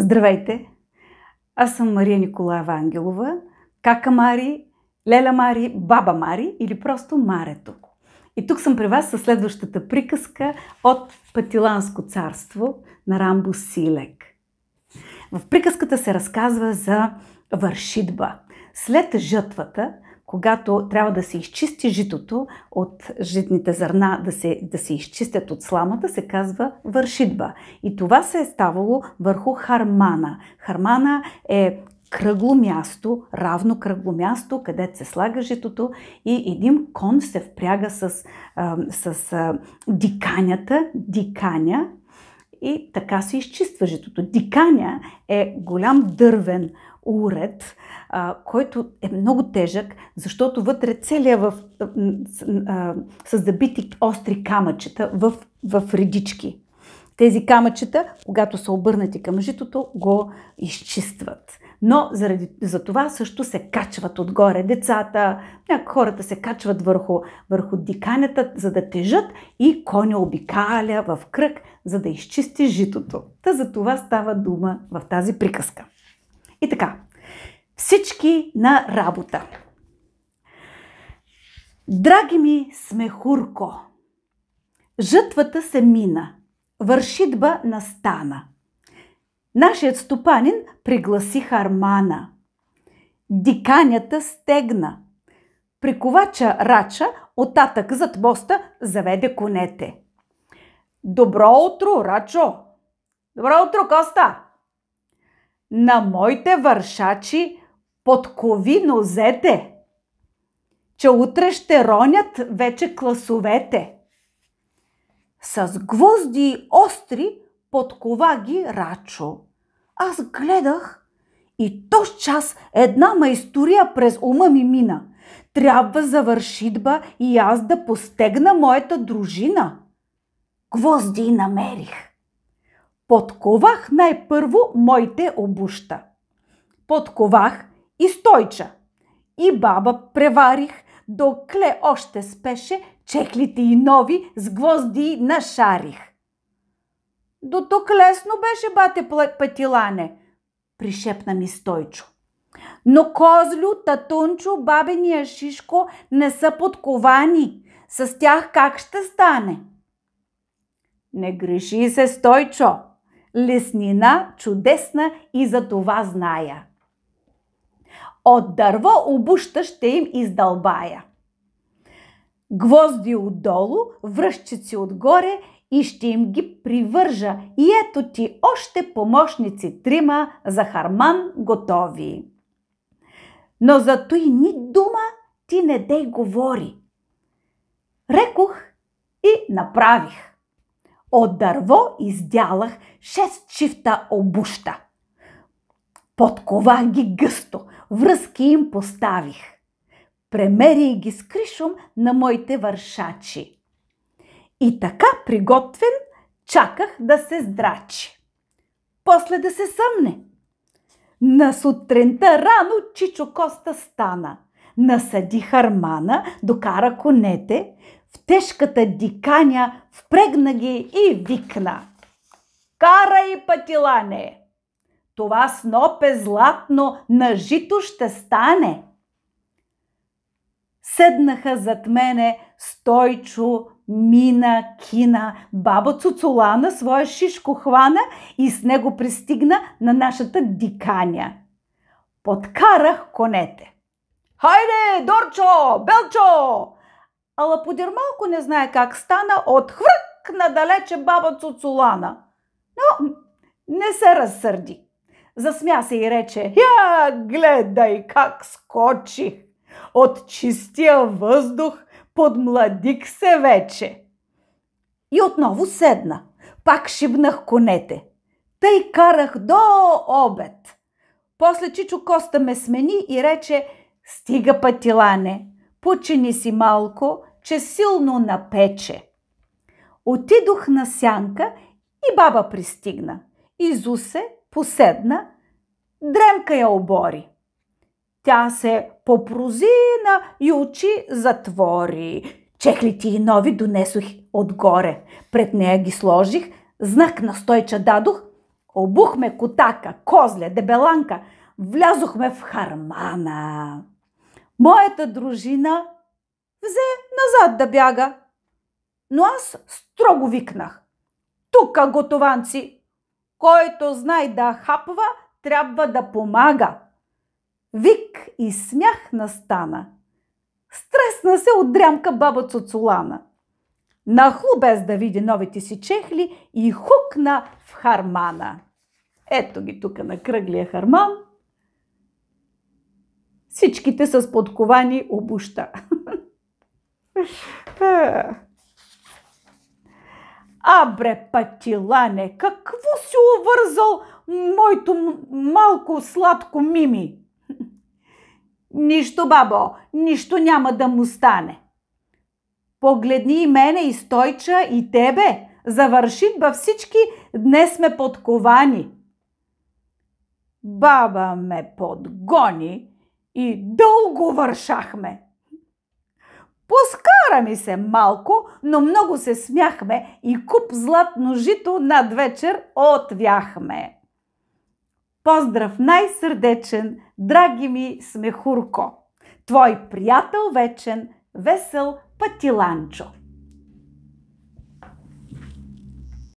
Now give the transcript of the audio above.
Здравейте! Аз съм Мария Николаева Ангелова, кака Мари, леля Мари, баба Мари или просто Марето. И тук съм при вас със следващата приказка от Патиланско царство на Рамбо Силек. В приказката се разказва за вършитба. След жътвата – когато трябва да се изчисти житото от житните зърна, да се, да се изчистят от сламата, се казва вършитба. И това се е ставало върху хармана. Хармана е кръгло място, равно кръгло място, където се слага житото и един кон се впряга с, с диканята, диканя, и така се изчиства житото. Диканя е голям дървен уред, а, който е много тежък, защото вътре целия в, а, а, с забити остри камъчета в, в редички. Тези камъчета, когато са обърнати към житото, го изчистват но заради, за това също се качват отгоре децата, хората се качват върху, върху диканята, за да тежат и коня обикаля в кръг, за да изчисти житото. Та за това става дума в тази приказка. И така, всички на работа. Драги ми смехурко, жътвата се мина, вършитба настана – Нашият стопанин пригласи хармана. Диканята стегна. Приковача Рача оттатък зад моста заведе конете. Добро утро, Рачо! Добро утро, Коста! На моите вършачи подкови нозете, че утре ще ронят вече класовете. С гвозди и остри подкова ги Рачо. Аз гледах и тож час една майстория през ума ми мина. Трябва завършитба и аз да постегна моята дружина. Гвозди намерих. Подковах най-първо моите обуща. Подковах и стойча. И баба преварих, докле още спеше, чехлите и нови с гвозди нашарих. До тук лесно беше, бате Петилане, пришепна ми Стойчо. Но Козлю, Татунчо, бабения Шишко не са подковани. С тях как ще стане? Не греши се, Стойчо. Леснина чудесна и за това зная. От дърво обуща ще им издълбая. Гвозди отдолу, връщици отгоре и ще им ги привържа. И ето ти още помощници трима за Харман готови. Но за той ни дума ти не дей говори. Рекох и направих. От дърво издялах шест чифта обуща. Подковах ги гъсто, връзки им поставих. Премери ги с кришом на моите вършачи. И така приготвен, чаках да се здрачи. После да се съмне. На сутринта рано Чичо Коста стана. Насъди хармана, докара конете, в тежката диканя впрегна ги и викна. Карай, пътилане! Това снопе златно на жито ще стане. Седнаха зад мене Стойчо, мина, кина. Баба Цуцулана своя шишко хвана и с него пристигна на нашата диканя. Подкарах конете. Хайде, Дорчо, Белчо! Ала подир малко не знае как стана, отхвърк надалече баба Цуцулана. Но не се разсърди. Засмя се и рече, я, гледай как скочих! От чистия въздух подмладих се вече. И отново седна. Пак шибнах конете. Тъй карах до обед. После Чичо Коста ме смени и рече «Стига пътилане, почини си малко, че силно напече». Отидох на сянка и баба пристигна. Изусе, поседна, дремка я обори. Тя се попрозина и очи затвори. Чехлите и нови донесох отгоре. Пред нея ги сложих, знак на стойча дадох, обухме котака, козля, дебеланка, влязохме в хармана. Моята дружина взе назад да бяга, но аз строго викнах. Тука готованци! Който знай да хапва, трябва да помага. Вик и смях настана. Стресна се от дрямка баба Цуцулана. Наху без да види новите си чехли и хукна в хармана. Ето ги тук на кръглия харман. Всичките с подковани обуща. Е. Абре, патилане, какво си увързал моето малко сладко мими? Нищо, бабо, нищо няма да му стане. Погледни и мене, и Стойча, и тебе. ба всички, днес сме подковани. Баба ме подгони и дълго вършахме. Поскара ми се малко, но много се смяхме и куп златно жито над вечер отвяхме. Поздрав най-сърдечен, драги ми смехурко! Твой приятел вечен, весел патиланчо!